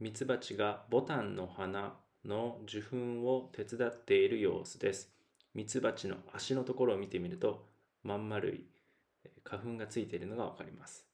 ミツバチがボタンの花の受粉を手伝っている様子です。ミツバチの足のところを見てみるとまん丸い花粉がついているのがわかります。